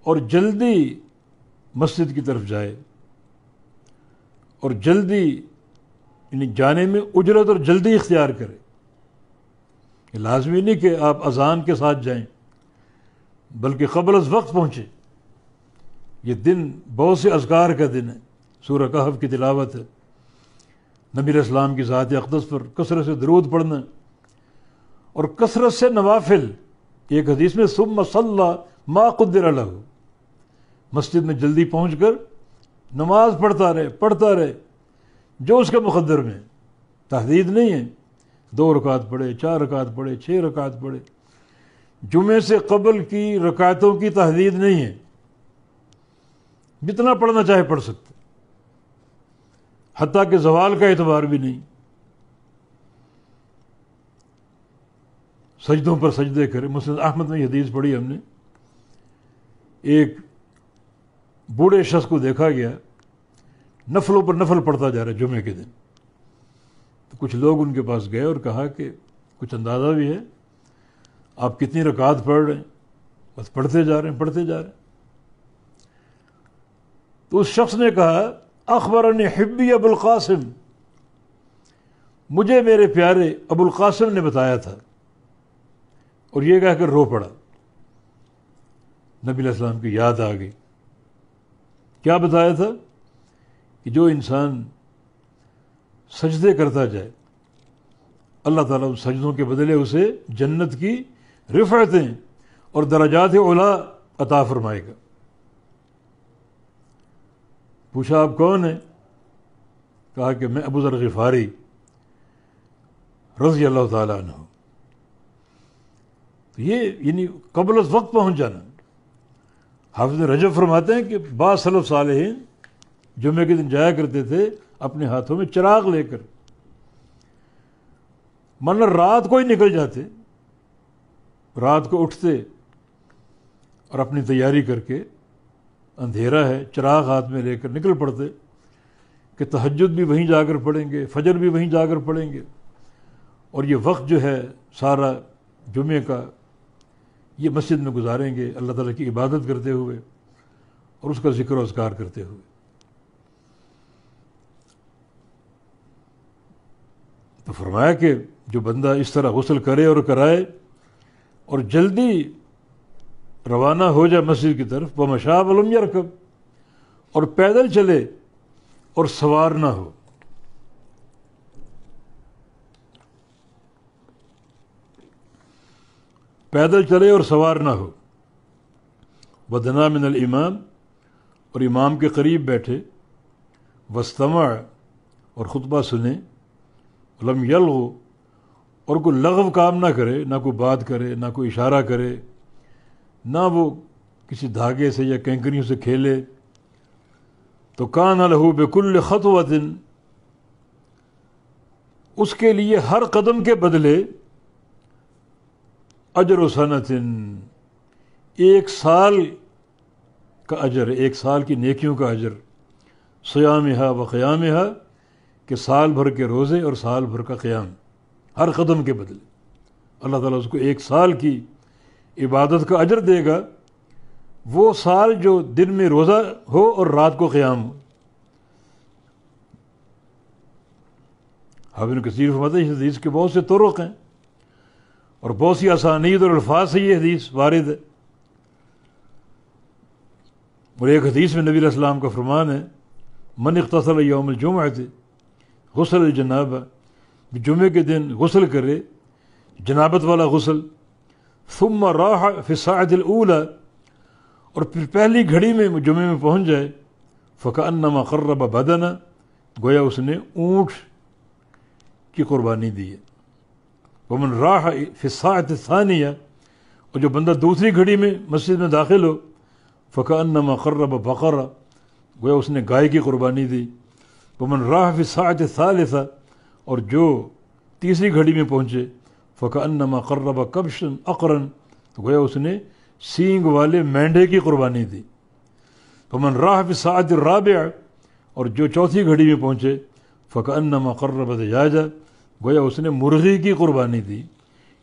S2: اور جلدی مسجد کی طرف جائے اور جلدی یعنی جانے میں اجرت اور جلدی اختیار کرے یہ لازمی نہیں کہ آپ اذان کے ساتھ جائیں بلکہ قبل از وقت پہنچے یہ دن بہت سے اذکار کا دن ہے سورہ کہف کی تلاوت ہے نبی اسلام کی ذات اقدس پر کثرت درود پڑھنا اور کثرت سے نوافل ایک حدیث میں سب مسلح ما قدر الگ مسجد میں جلدی پہنچ کر نماز پڑھتا رہے پڑھتا رہے جو اس کے مقدر میں تحدید نہیں ہے دو رکعت پڑھے چار رکعت پڑھے چھ رکعت پڑھے جمعے سے قبل کی رکعتوں کی تحدید نہیں ہے جتنا پڑھنا چاہے پڑھ سکتے حتیٰ کہ زوال کا اعتبار بھی نہیں سجدوں پر سجدے کرے مسلم احمد میں حدیث پڑھی ہم نے ایک بوڑھے شخص کو دیکھا گیا نفلوں پر نفل پڑتا جا رہا ہے جمعے کے دن کچھ لوگ ان کے پاس گئے اور کہا کہ کچھ اندازہ بھی ہے آپ کتنی رکعت پڑھ رہے ہیں بس پڑھتے جا رہے ہیں پڑھتے جا رہے ہیں تو اس شخص نے کہا اخبر حبی ابو القاسم مجھے میرے پیارے ابو القاسم نے بتایا تھا اور یہ کہہ کر رو پڑا نبی علیہ السلام کی یاد آ گئی کیا بتایا تھا کہ جو انسان سجدے کرتا جائے اللہ تعالیٰ سجدوں کے بدلے اسے جنت کی رفعتیں اور درجات اولا عطا فرمائے گا پوچھا آپ کون ہیں کہا کہ میں ابو ذر غفاری رضی اللہ تعالیٰ عنہ تو یہ یعنی قبل از وقت پہنچ جانا حافظ رجب فرماتے ہیں کہ با صلف صالحین جمعے کے دن جایا کرتے تھے اپنے ہاتھوں میں چراغ لے کر من رات کو ہی نکل جاتے رات کو اٹھتے اور اپنی تیاری کر کے اندھیرا ہے چراغ ہاتھ میں لے کر نکل پڑتے کہ تہجد بھی وہیں جا کر پڑھیں گے فجر بھی وہیں جا کر پڑھیں گے اور یہ وقت جو ہے سارا جمعے کا یہ مسجد میں گزاریں گے اللہ تعالیٰ کی عبادت کرتے ہوئے اور اس کا ذکر و اذکار کرتے ہوئے تو فرمایا کہ جو بندہ اس طرح غسل کرے اور کرائے اور جلدی روانہ ہو جائے مسجد کی طرف وہ یا رکھو اور پیدل چلے اور سوار نہ ہو پیدل چلے اور سوار نہ ہو بدنا من الامام اور امام کے قریب بیٹھے وسطمہ اور خطبہ سنیں لم یل ہو اور کوئی لغو کام نہ کرے نہ کوئی بات کرے نہ کوئی اشارہ کرے نہ وہ کسی دھاگے سے یا کینکریوں سے کھیلے تو کان لہو بکل خط ہوا اس کے لیے ہر قدم کے بدلے اجر و ثنا ایک سال کا اجر ایک سال کی نیکیوں کا اجر سیام ہا و قیام ہا کہ سال بھر کے روزے اور سال بھر کا قیام ہر قدم کے بدلے اللہ تعالیٰ اس کو ایک سال کی عبادت کا اجر دے گا وہ سال جو دن میں روزہ ہو اور رات کو قیام ہو کثیر فرماتے ہیں اس حدیث کے بہت سے طرق ہیں اور بہت سی آسانیت اور الفاظ سے یہ حدیث وارد ہے اور ایک حدیث میں نبی علیہ السلام کا فرمان ہے من اختصر یوم الجمعہ تھے غسل جناب جمعے کے دن غسل کرے جنابت والا غسل ثم راہ فصا الاولی اور پھر پہلی گھڑی میں جمعے میں پہنچ جائے فقہ انما قرب بدنا گویا اس نے اونٹ کی قربانی دی ہے ومن راہ فساعت ثانیہ اور جو بندہ دوسری گھڑی میں مسجد میں داخل ہو فقا قرب بقرہ گویا اس نے گائے کی قربانی دی پمن راہ فی ساعت ثالثہ اور جو تیسری گھڑی میں پہنچے فقر انّّہ کربہ کمس تو گویا اس نے سینگ والے مینڈے کی قربانی دی پمن راہ ساعت رابع اور جو چوتھی گھڑی میں پہنچے فق ان کربہ گویا اس نے مرغی کی قربانی دی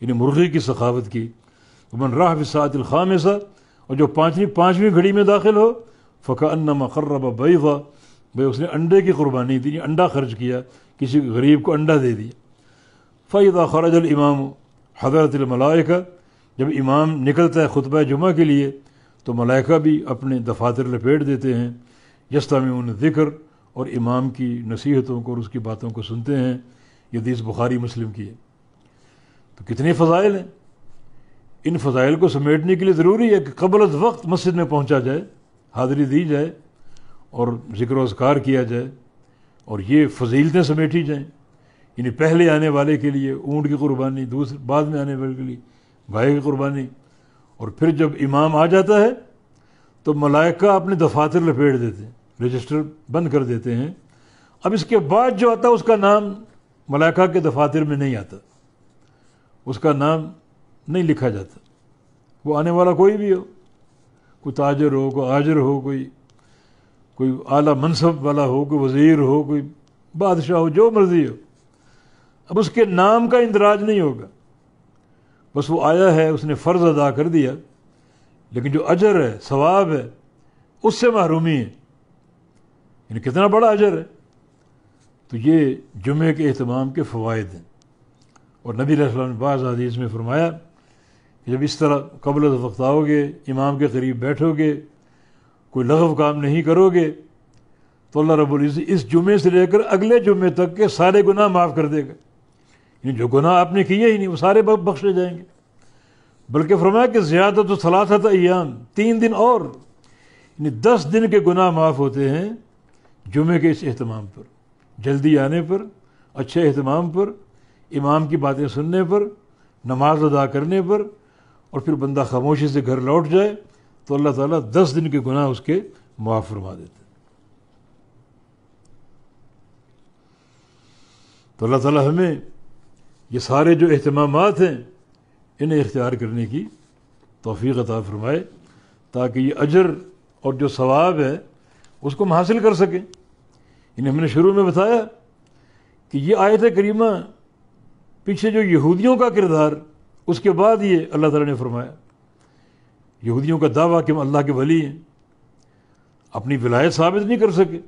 S2: یعنی مرغی کی ثقافت کی ومن راہ بساط الخامسہ اور جو پانچویں پانچویں گھڑی میں داخل ہو فق ان کربہ بھائی اس نے انڈے کی قربانی دی یعنی انڈا خرچ کیا کسی غریب کو انڈا دے دیا فیض خرج الامام حضرت الملائکہ جب امام نکلتا ہے خطبہ جمعہ کے لیے تو ملائکہ بھی اپنے دفاتر لپیٹ دیتے ہیں یستامعون ذکر اور امام کی نصیحتوں کو اور اس کی باتوں کو سنتے ہیں یہ دس بخاری مسلم کی ہے تو کتنے فضائل ہیں ان فضائل کو سمیٹنے کے لیے ضروری ہے کہ قبل از وقت مسجد میں پہنچا جائے حاضری دی جائے اور ذکر و اذکار کیا جائے اور یہ فضیلتیں سمیٹی جائیں یعنی پہلے آنے والے کے لیے اونٹ کی قربانی دوسرے بعد میں آنے والے کے لیے گائے کی قربانی اور پھر جب امام آ جاتا ہے تو ملائکہ اپنے دفاتر لپیٹ دیتے ہیں رجسٹر بند کر دیتے ہیں اب اس کے بعد جو آتا ہے اس کا نام ملائکہ کے دفاتر میں نہیں آتا اس کا نام نہیں لکھا جاتا وہ آنے والا کوئی بھی ہو کوئی تاجر ہو کوئی آجر ہو کوئی کوئی اعلیٰ منصب والا ہو کوئی وزیر ہو کوئی بادشاہ ہو جو مرضی ہو اب اس کے نام کا اندراج نہیں ہوگا بس وہ آیا ہے اس نے فرض ادا کر دیا لیکن جو اجر ہے ثواب ہے اس سے محرومی ہے یعنی کتنا بڑا اجر ہے تو یہ جمعے کے اہتمام کے فوائد ہیں اور نبی علیہ السلام نے بعض حدیث میں فرمایا کہ جب اس طرح قبل وقت آؤ گے امام کے قریب بیٹھو گے کوئی لغو کام نہیں کرو گے تو اللہ رب العزت اس جمعے سے لے کر اگلے جمعے تک کے سارے گناہ معاف کر دے گا یعنی جو گناہ آپ نے کیے ہی نہیں وہ سارے بخشے جائیں گے بلکہ فرمایا کہ زیادہ تو صلاح تھا تین دن اور یعنی دس دن کے گناہ معاف ہوتے ہیں جمعے کے اس اہتمام پر جلدی آنے پر اچھے اہتمام پر امام کی باتیں سننے پر نماز ادا کرنے پر اور پھر بندہ خاموشی سے گھر لوٹ جائے تو اللہ تعالیٰ دس دن کے گناہ اس کے معاف فرما دیتے تو اللہ تعالیٰ ہمیں یہ سارے جو اہتمامات ہیں انہیں اختیار کرنے کی توفیق عطا فرمائے تاکہ یہ اجر اور جو ثواب ہے اس کو ہم حاصل کر سکیں انہیں ہم نے شروع میں بتایا کہ یہ آیت کریمہ پیچھے جو یہودیوں کا کردار اس کے بعد یہ اللہ تعالیٰ نے فرمایا یہودیوں کا دعویٰ کہ ہم اللہ کے ولی ہیں اپنی ولایت ثابت نہیں کر سکے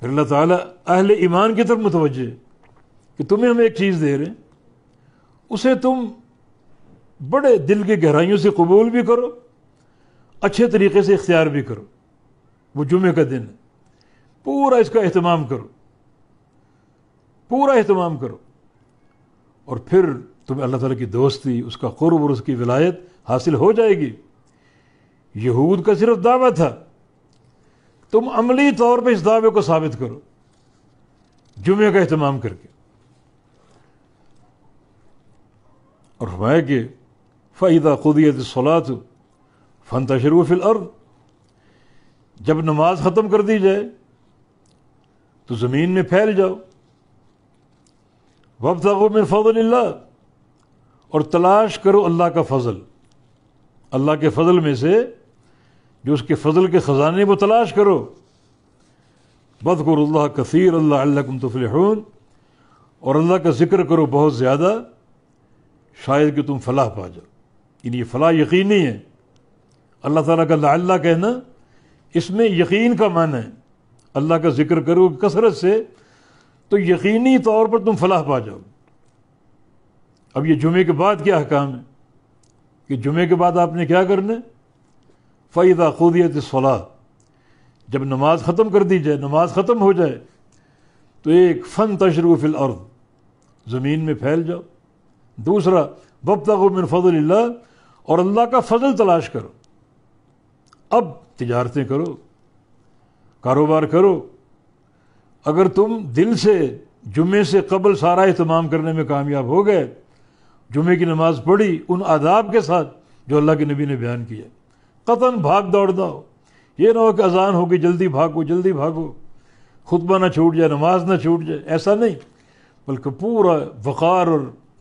S2: پھر اللہ تعالیٰ اہل ایمان کی طرف متوجہ کہ تمہیں ہم ایک چیز دے رہے ہیں اسے تم بڑے دل کی گہرائیوں سے قبول بھی کرو اچھے طریقے سے اختیار بھی کرو وہ جمعہ کا دن ہے پورا اس کا اہتمام کرو پورا اہتمام کرو اور پھر تمہیں اللہ تعالیٰ کی دوستی اس کا قرب اور اس کی ولایت حاصل ہو جائے گی یہود کا صرف دعویٰ تھا تم عملی طور پہ اس دعوے کو ثابت کرو جمعے کا اہتمام کر کے اور ہمیں کہ فعیدہ خودیت سولا فن تشروف الارض جب نماز ختم کر دی جائے تو زمین میں پھیل جاؤ وب تغ وہ فضل اللہ اور تلاش کرو اللہ کا فضل اللہ کے فضل میں سے جو اس کے فضل کے خزانے کو تلاش کرو بدقر اللہ کثیر اللہ اللہ کم تفلحون اور اللہ کا ذکر کرو بہت زیادہ شاید کہ تم فلاح پا جاؤ یعنی یہ فلاح یقینی ہے اللہ تعالیٰ کا اللہ کہنا اس میں یقین کا معنی ہے اللہ کا ذکر کرو کثرت سے تو یقینی طور پر تم فلاح پا جاؤ اب یہ جمعے کے بعد کیا حکام ہے کہ جمعے کے بعد آپ نے کیا کرنے فائدہ خودیت صلاح جب نماز ختم کر دی جائے نماز ختم ہو جائے تو ایک فن تشرف زمین میں پھیل جاؤ دوسرا وب من فضل اللہ اور اللہ کا فضل تلاش کرو اب تجارتیں کرو کاروبار کرو اگر تم دل سے جمعے سے قبل سارا اہتمام کرنے میں کامیاب ہو گئے جمعے کی نماز پڑھی ان آداب کے ساتھ جو اللہ کے نبی نے بیان کیا قطن بھاگ دوڑ دو ہو یہ نہ ہو کہ اذان ہو کہ جلدی بھاگو جلدی بھاگو خطبہ نہ چھوٹ جائے نماز نہ چھوٹ جائے ایسا نہیں بلکہ پورا وقار اور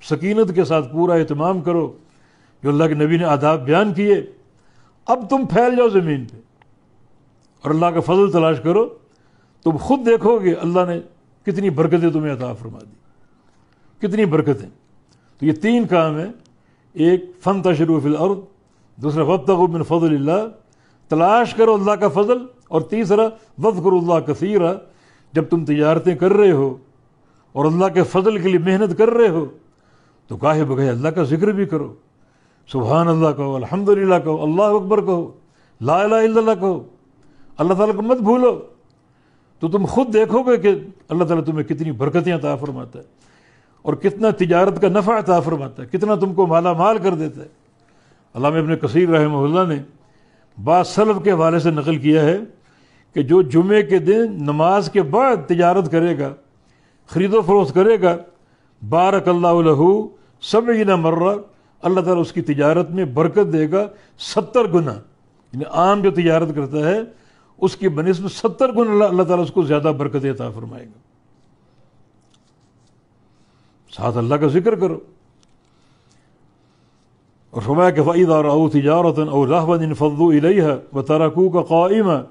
S2: سکینت کے ساتھ پورا اہتمام کرو جو اللہ کے نبی نے آداب بیان کیے اب تم پھیل جاؤ زمین پہ اور اللہ کا فضل تلاش کرو تم خود دیکھو گے اللہ نے کتنی برکتیں تمہیں عطا فرما دی کتنی برکتیں تو یہ تین کام ہیں ایک فن تشروف الارض دوسرا وبتغ من فضل اللہ تلاش کرو اللہ کا فضل اور تیسرا وف کرو اللہ کثیرا جب تم تجارتیں کر رہے ہو اور اللہ کے فضل کے لیے محنت کر رہے ہو تو گاہے بگہ اللہ کا ذکر بھی کرو سبحان اللہ کہو الحمد للہ کہو اللہ اکبر کہو لا الہ الا اللہ کہو اللہ تعالیٰ کو مت بھولو تو تم خود دیکھو گے کہ اللہ تعالیٰ تمہیں کتنی برکتیں فرماتا ہے اور کتنا تجارت کا نفع عطا فرماتا ہے کتنا تم کو مالا مال کر دیتا ہے علامہ ابن کثیر رحمہ اللہ نے سلف کے حوالے سے نقل کیا ہے کہ جو جمعے کے دن نماز کے بعد تجارت کرے گا خرید و فروخت کرے گا بارک اللہ الُ سبینہ مرہ اللہ تعالیٰ اس کی تجارت میں برکت دے گا ستر گنا یعنی عام جو تجارت کرتا ہے اس کی بنسبت ستر گنا اللہ تعالیٰ اس کو زیادہ برکت عطا فرمائے گا ساتھ اللہ کا ذکر کرو اور فرمایا کہ فعید تجارت او لحب انفت و علیحا و تراکو کا قائم ہے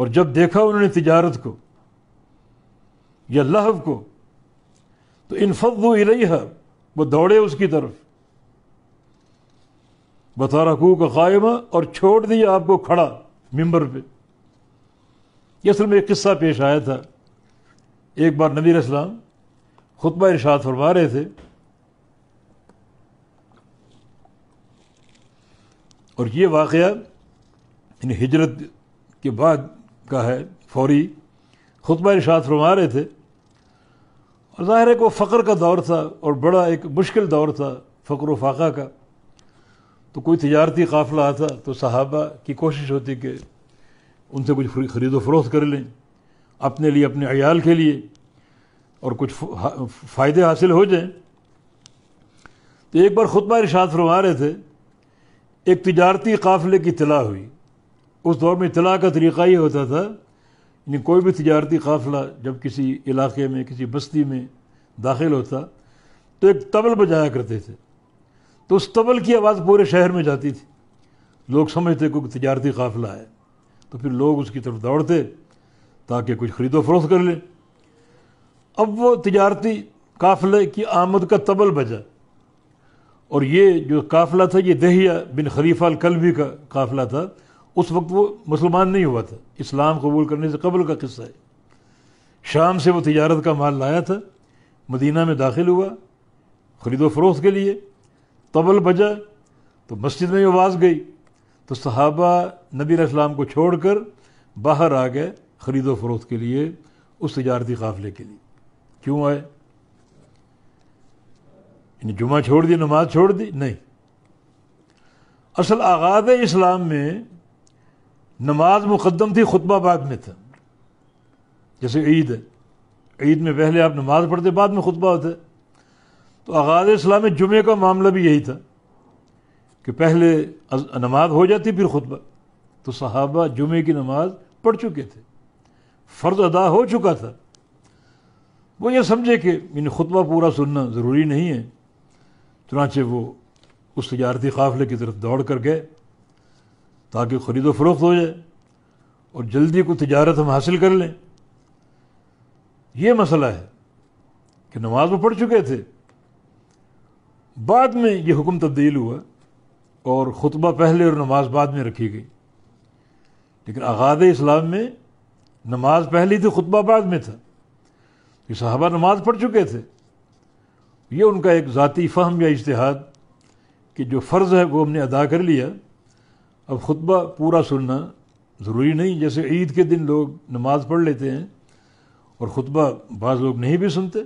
S2: اور جب دیکھا انہوں نے تجارت کو یا لہب کو تو ان فضو علیہ وہ دوڑے اس کی طرف بتا تارکو کا قائم اور چھوڑ دیا آپ کو کھڑا ممبر پہ یہ اصل میں ایک قصہ پیش آیا تھا ایک بار نبی اسلام خطبہ ارشاد فرما رہے تھے اور یہ واقعہ ان یعنی ہجرت کے بعد کا ہے فوری خطبہ ارشاد فرما رہے تھے اور ظاہر ہے کہ وہ فقر کا دور تھا اور بڑا ایک مشکل دور تھا فقر و فاقہ کا تو کوئی تجارتی قافلہ آتا تو صحابہ کی کوشش ہوتی کہ ان سے کچھ خرید و فروخت کر لیں اپنے لیے اپنے عیال کے لیے اور کچھ فائدے حاصل ہو جائیں تو ایک بار خطبہ ارشاد فرما رہے تھے ایک تجارتی قافلے کی اطلاع ہوئی اس دور میں اطلاع کا طریقہ یہ ہوتا تھا یعنی کوئی بھی تجارتی قافلہ جب کسی علاقے میں کسی بستی میں داخل ہوتا تو ایک طبل بجایا کرتے تھے تو اس طبل کی آواز پورے شہر میں جاتی تھی لوگ سمجھتے کوئی تجارتی قافلہ ہے تو پھر لوگ اس کی طرف دوڑتے تاکہ کچھ خرید و فروخت کر لیں اب وہ تجارتی قافلے کی آمد کا طبل بجا اور یہ جو قافلہ تھا یہ دہیہ بن خریفہ القلبی کا قافلہ تھا اس وقت وہ مسلمان نہیں ہوا تھا اسلام قبول کرنے سے قبل کا قصہ ہے شام سے وہ تجارت کا مال لایا تھا مدینہ میں داخل ہوا خرید و فروخت کے لیے طبل بجا تو مسجد میں آواز گئی تو صحابہ نبی علیہ السلام کو چھوڑ کر باہر آ گئے خرید و فروخت کے لیے اس تجارتی قافلے کے لیے کیوں آئے یعنی جمعہ چھوڑ دی نماز چھوڑ دی نہیں اصل آغاز اسلام میں نماز مقدم تھی خطبہ بعد میں تھا جیسے عید ہے عید میں پہلے آپ نماز پڑھتے بعد میں خطبہ ہوتا ہے تو آغاز اسلام میں جمعے کا معاملہ بھی یہی تھا کہ پہلے نماز ہو جاتی پھر خطبہ تو صحابہ جمعے کی نماز پڑھ چکے تھے فرض ادا ہو چکا تھا وہ یہ سمجھے کہ ان خطبہ پورا سننا ضروری نہیں ہے چنانچہ وہ اس تجارتی قافلے کی طرف دوڑ کر گئے تاکہ خرید و فروخت ہو جائے اور جلدی کو تجارت ہم حاصل کر لیں یہ مسئلہ ہے کہ نماز وہ پڑھ چکے تھے بعد میں یہ حکم تبدیل ہوا اور خطبہ پہلے اور نماز بعد میں رکھی گئی لیکن آغاد اسلام میں نماز پہلی تھی خطبہ بعد میں تھا یہ صحابہ نماز پڑھ چکے تھے یہ ان کا ایک ذاتی فہم یا اجتہاد کہ جو فرض ہے وہ ہم نے ادا کر لیا اب خطبہ پورا سننا ضروری نہیں جیسے عید کے دن لوگ نماز پڑھ لیتے ہیں اور خطبہ بعض لوگ نہیں بھی سنتے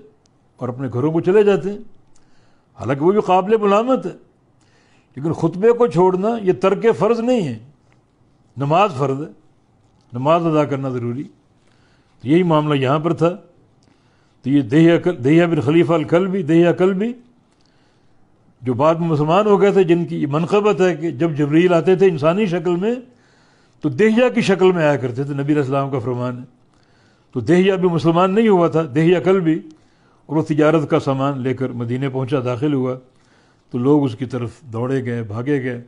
S2: اور اپنے گھروں کو چلے جاتے ہیں حالانکہ وہ بھی قابل ملامت ہے لیکن خطبے کو چھوڑنا یہ ترک فرض نہیں ہے نماز فرض ہے نماز ادا کرنا ضروری یہی معاملہ یہاں پر تھا تو یہ دہیا دہیا بن خلیفہ القلبی بھی دہیا کل بھی جو بعد میں مسلمان ہو گئے تھے جن کی یہ منقبت ہے کہ جب جبریل آتے تھے انسانی شکل میں تو دہیا کی شکل میں آیا کرتے تھے نبی السلام کا فرمان ہے تو دہیا بھی مسلمان نہیں ہوا تھا دہیا کل بھی اور وہ تجارت کا سامان لے کر مدینہ پہنچا داخل ہوا تو لوگ اس کی طرف دوڑے گئے بھاگے گئے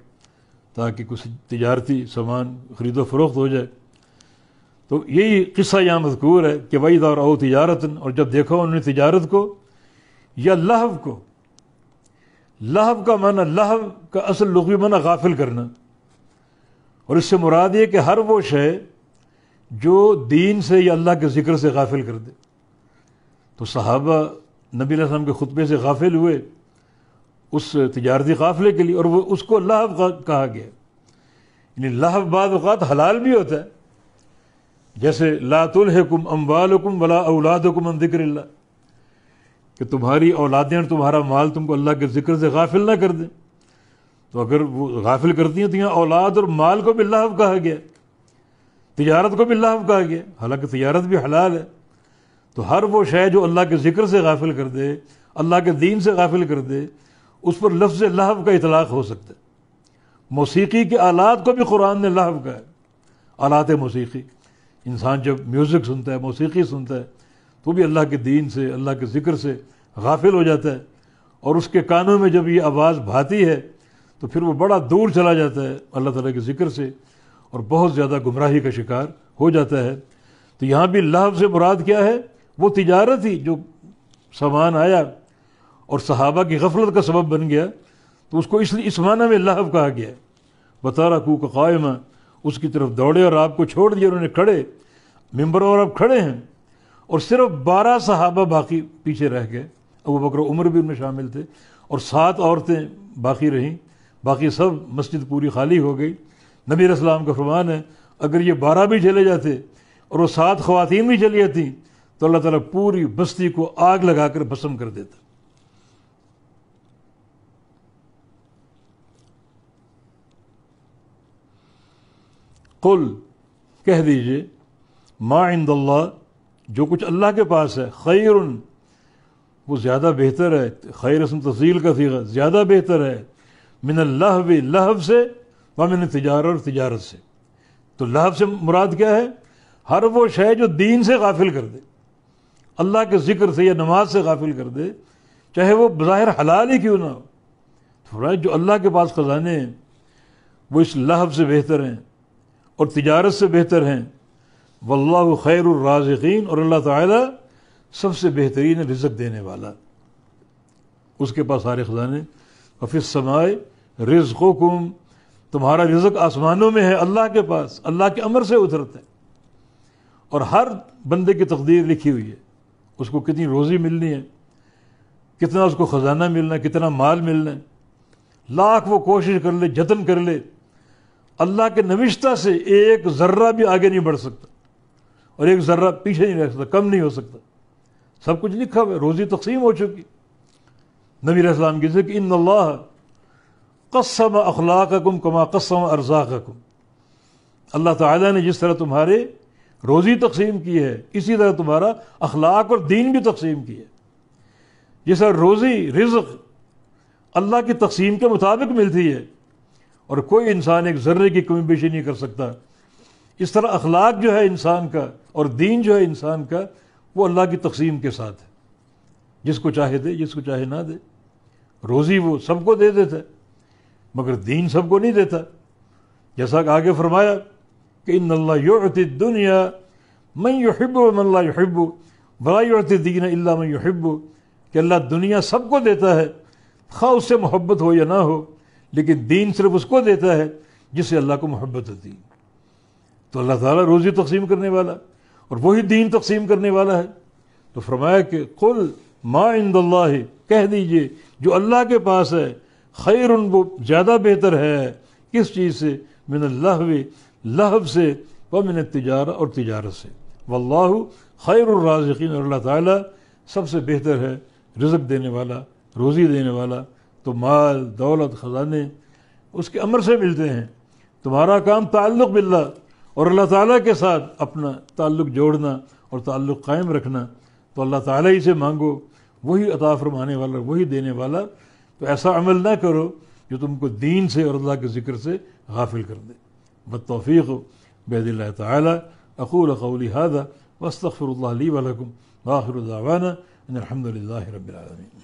S2: تاکہ کچھ تجارتی سامان خرید و فروخت ہو جائے تو یہی قصہ یہاں مذکور ہے کہ وعید دور او تجارت اور جب دیکھو نے تجارت کو یا لحب کو لہو کا معنی لہو کا اصل لغوی معنی غافل کرنا اور اس سے مراد یہ کہ ہر وہ شے جو دین سے یا اللہ کے ذکر سے غافل کر دے تو صحابہ نبی علیہ السلام کے خطبے سے غافل ہوئے اس تجارتی قافلے کے لیے اور وہ اس کو لہو کہا گیا یعنی لہو بعض اوقات حلال بھی ہوتا ہے جیسے لات الحکم اموالکم ولا ولا ان ذکر اللہ کہ تمہاری اولادیں اور تمہارا مال تم کو اللہ کے ذکر سے غافل نہ کر دیں تو اگر وہ غافل کرتی ہیں تو یہاں اولاد اور مال کو بھی لاحف کہا گیا تجارت کو بھی لاحف کہا گیا حالانکہ تجارت بھی حلال ہے تو ہر وہ شے جو اللہ کے ذکر سے غافل کر دے اللہ کے دین سے غافل کر دے اس پر لفظ اللہ کا اطلاق ہو سکتا ہے موسیقی کے آلات کو بھی قرآن نے اللہ کہا ہے آلات موسیقی انسان جب میوزک سنتا ہے موسیقی سنتا ہے تو بھی اللہ کے دین سے اللہ کے ذکر سے غافل ہو جاتا ہے اور اس کے کانوں میں جب یہ آواز بھاتی ہے تو پھر وہ بڑا دور چلا جاتا ہے اللہ تعالیٰ کے ذکر سے اور بہت زیادہ گمراہی کا شکار ہو جاتا ہے تو یہاں بھی الحب سے مراد کیا ہے وہ تجارت ہی جو سامان آیا اور صحابہ کی غفلت کا سبب بن گیا تو اس کو اس معنی میں الحب کہا گیا بطارہ کوک قائمہ اس کی طرف دوڑے اور آپ کو چھوڑ دیا انہوں نے کھڑے ممبر اور آپ کھڑے ہیں اور صرف بارہ صحابہ باقی پیچھے رہ گئے ابو بکر عمر بھی ان میں شامل تھے اور سات عورتیں باقی رہیں باقی سب مسجد پوری خالی ہو گئی نبی السلام کا فرمان ہے اگر یہ بارہ بھی چلے جاتے اور وہ سات خواتین بھی چلی جاتی تو اللہ تعالیٰ پوری بستی کو آگ لگا کر بسم کر دیتا قل کہہ دیجئے ما عند اللہ جو کچھ اللہ کے پاس ہے خیر وہ زیادہ بہتر ہے خیر اسم تفصیل کا سیغہ زیادہ بہتر ہے من اللہ لہب سے و من تجارت اور تجارت سے تو لہب سے مراد کیا ہے ہر وہ شے جو دین سے غافل کر دے اللہ کے ذکر سے یا نماز سے غافل کر دے چاہے وہ بظاہر حلال ہی کیوں نہ ہو جو اللہ کے پاس خزانے ہیں وہ اس لہب سے بہتر ہیں اور تجارت سے بہتر ہیں واللہ خیر الرازقین اور اللہ تعالیٰ سب سے بہترین رزق دینے والا اس کے پاس سارے خزانے اور سمائے رزق تمہارا رزق آسمانوں میں ہے اللہ کے پاس اللہ کے عمر سے اترتے ہیں اور ہر بندے کی تقدیر لکھی ہوئی ہے اس کو کتنی روزی ملنی ہے کتنا اس کو خزانہ ملنا ہے کتنا مال ملنا ہے لاکھ وہ کوشش کر لے جتن کر لے اللہ کے نوشتہ سے ایک ذرہ بھی آگے نہیں بڑھ سکتا اور ایک ذرہ پیچھے نہیں رہ سکتا کم نہیں ہو سکتا سب کچھ لکھا ہے روزی تقسیم ہو چکی نبی علیہ السلام کی کہ ان اللہ قسم اخلاق کم کما قسم و ارزا کم اللہ تعالیٰ نے جس طرح تمہارے روزی تقسیم کی ہے اسی طرح تمہارا اخلاق اور دین بھی تقسیم کی ہے جس طرح روزی رزق اللہ کی تقسیم کے مطابق ملتی ہے اور کوئی انسان ایک ذرے کی کمی بیشی نہیں کر سکتا اس طرح اخلاق جو ہے انسان کا اور دین جو ہے انسان کا وہ اللہ کی تقسیم کے ساتھ ہے جس کو چاہے دے جس کو چاہے نہ دے روزی وہ سب کو دے دیتا ہے مگر دین سب کو نہیں دیتا جیسا کہ آگے فرمایا کہ ان اللہ یعطی دنیا من یو من اللہ یحب بلا یعطی دین اللہ من یحب کہ اللہ دنیا سب کو دیتا ہے خواہ اس سے محبت ہو یا نہ ہو لیکن دین صرف اس کو دیتا ہے جس سے اللہ کو محبت ہوتی تو اللہ تعالیٰ روزی تقسیم کرنے والا اور وہی دین تقسیم کرنے والا ہے تو فرمایا کہ کل ما اند اللہ کہہ دیجئے جو اللہ کے پاس ہے خیر ان وہ زیادہ بہتر ہے کس چیز سے من اللہ لحب سے و من تجارت اور تجارت سے واللہ خیر الرازقین اور اللہ تعالیٰ سب سے بہتر ہے رزق دینے والا روزی دینے والا تو مال دولت خزانے اس کے عمر سے ملتے ہیں تمہارا کام تعلق باللہ اور اللہ تعالیٰ کے ساتھ اپنا تعلق جوڑنا اور تعلق قائم رکھنا تو اللہ تعالیٰ ہی سے مانگو وہی عطا فرمانے والا وہی دینے والا تو ایسا عمل نہ کرو جو تم کو دین سے اور اللہ کے ذکر سے غافل کر دے بد توفیق ہو بید اللہ تعالیٰ اقول قولی هذا واستغفر اللہ علیہ ولکم بخر العوانہ رب اللہ